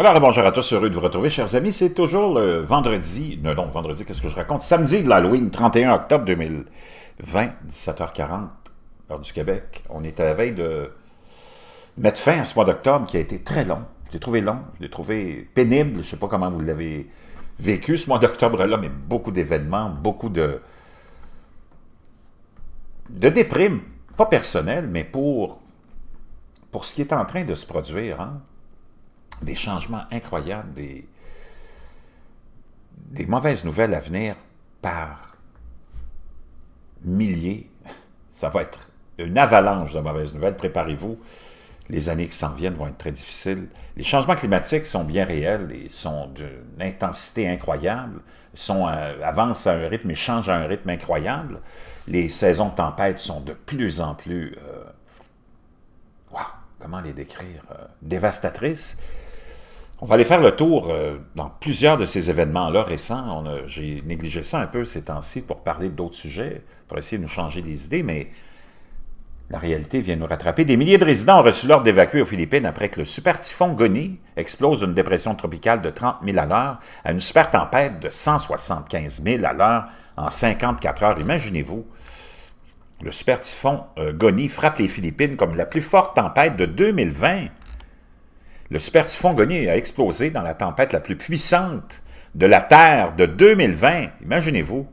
Alors, bonjour à tous, heureux de vous retrouver, chers amis. C'est toujours le vendredi, non, non vendredi, qu'est-ce que je raconte? Samedi de l'Halloween, 31 octobre 2020, 17h40, heure du Québec. On est à la veille de mettre fin à ce mois d'octobre qui a été très long. Je l'ai trouvé long, je l'ai trouvé pénible. Je ne sais pas comment vous l'avez vécu ce mois d'octobre-là, mais beaucoup d'événements, beaucoup de... de déprime, pas personnelles, mais pour, pour ce qui est en train de se produire, hein? des changements incroyables, des, mauvaises nouvelles à venir par milliers. Ça va être une avalanche de mauvaises nouvelles. Préparez-vous. Les années qui s'en viennent vont être très difficiles. Les changements climatiques sont bien réels et sont d'une intensité incroyable, sont avancent à un rythme et changent à un rythme incroyable. Les saisons tempêtes sont de plus en plus... Euh, comment les décrire? Euh, dévastatrices. On va aller faire le tour euh, dans plusieurs de ces événements-là récents. J'ai négligé ça un peu ces temps-ci pour parler d'autres sujets, pour essayer de nous changer les idées, mais la réalité vient nous rattraper. Des milliers de résidents ont reçu l'ordre d'évacuer aux Philippines après que le super typhon Goni explose une dépression tropicale de 30 000 à l'heure à une super tempête de 175 000 à l'heure en 54 heures. Imaginez-vous, le super typhon euh, Goni frappe les Philippines comme la plus forte tempête de 2020. Le typhon Goni a explosé dans la tempête la plus puissante de la Terre de 2020. Imaginez-vous.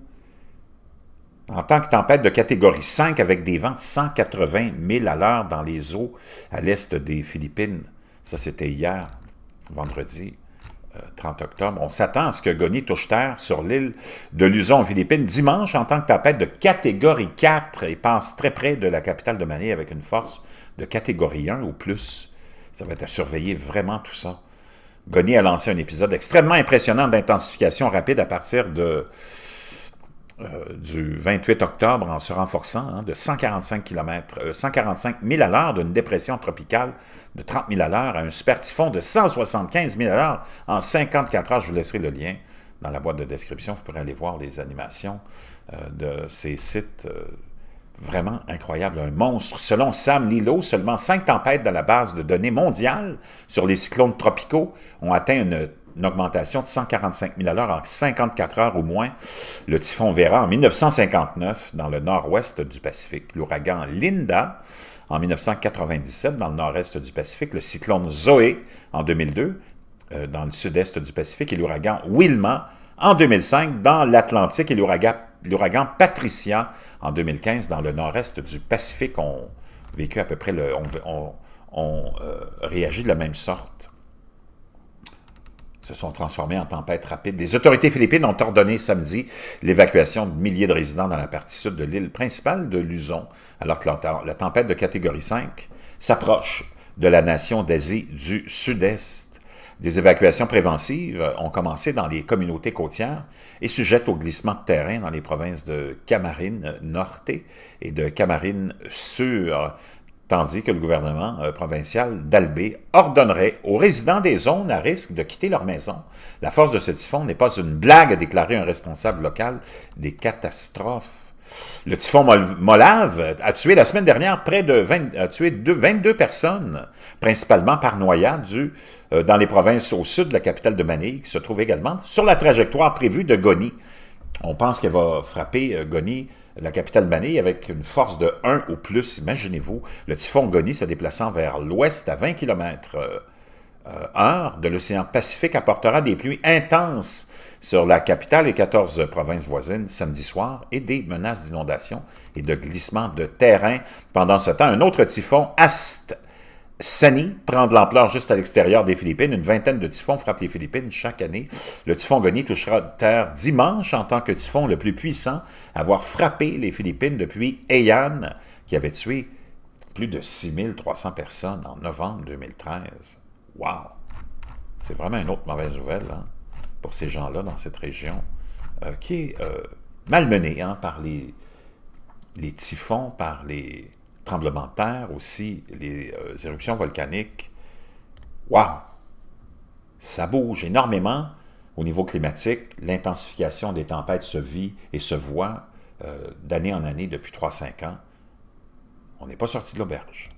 En tant que tempête de catégorie 5 avec des vents de 180 000 à l'heure dans les eaux à l'est des Philippines. Ça, c'était hier, vendredi. 30 euh, octobre. On s'attend à ce que Goni touche terre sur l'île de Luzon, Philippines, dimanche en tant que tempête de catégorie 4 et passe très près de la capitale de Manille avec une force de catégorie 1 ou plus. Ça va être à surveiller vraiment tout ça. Goni a lancé un épisode extrêmement impressionnant d'intensification rapide à partir euh, du 28 octobre en se renforçant hein, de 145, km, 145 000 à l'heure d'une dépression tropicale de 30 000 à l'heure à un super typhon de 175 000 à l'heure en 54 heures. Je vous laisserai le lien dans la boîte de description. Vous pourrez aller voir les animations euh, de ces sites. Euh, Vraiment incroyable, un monstre. Selon Sam Lilo, seulement cinq tempêtes dans la base de données mondiale sur les cyclones tropicaux ont atteint une, augmentation de 145 000 à l'heure en 54 heures au moins. Le typhon Vera en 1959 dans le nord-ouest du Pacifique. L'ouragan Linda en 1997 dans le nord-est du Pacifique. Le cyclone Zoé en 2002 euh, dans le sud-est du Pacifique. Et l'ouragan Wilma en 2005 dans l'Atlantique et l'ouragan l'ouragan Patricia en 2015 dans le nord-est du Pacifique ont vécu à peu près le. On, euh, de la même sorte se sont transformés en tempête rapide. Les autorités philippines ont ordonné samedi l'évacuation de milliers de résidents dans la partie sud de l'île principale de Luzon, alors que la tempête de catégorie 5 s'approche de la nation d'Asie du Sud-Est. Des évacuations préventives ont commencé dans les communautés côtières et sujettes au glissement de terrain dans les provinces de Camarines-Norte et de Camarines-Sur, tandis que le gouvernement euh, provincial d'Albé ordonnerait aux résidents des zones à risque de quitter leur maison. La force de ce typhon n'est pas une blague, a déclaré un responsable local des catastrophes le typhon Molave a tué la semaine dernière près de 22 personnes, principalement par noyade, euh, dans les provinces au sud de la capitale de Manille, qui se trouve également sur la trajectoire prévue de Goni. On pense qu'elle va frapper euh, Goni, la capitale de Manille, avec une force de 1 ou plus, imaginez-vous, le typhon Goni se déplaçant vers l'ouest à 20 km h de l'océan Pacifique apportera des pluies intenses sur la capitale et 14 provinces voisines samedi soir et des menaces d'inondations et de glissements de terrain. Pendant ce temps, un autre typhon, Ast Sani prend de l'ampleur juste à l'extérieur des Philippines. Une vingtaine de typhons frappent les Philippines chaque année. Le typhon Goni touchera terre dimanche en tant que typhon le plus puissant à avoir frappé les Philippines depuis Eyan, qui avait tué plus de 6300 personnes en novembre 2013. Wow! C'est vraiment une autre mauvaise nouvelle. Hein? pour ces gens-là dans cette région, euh, qui est euh, malmenée hein, par les, les typhons, par les tremblements de terre, aussi les euh, éruptions volcaniques. Waouh! Ça bouge énormément au niveau climatique. L'intensification des tempêtes se vit et se voit d'année en année depuis 3-5 ans. On n'est pas sorti de l'auberge.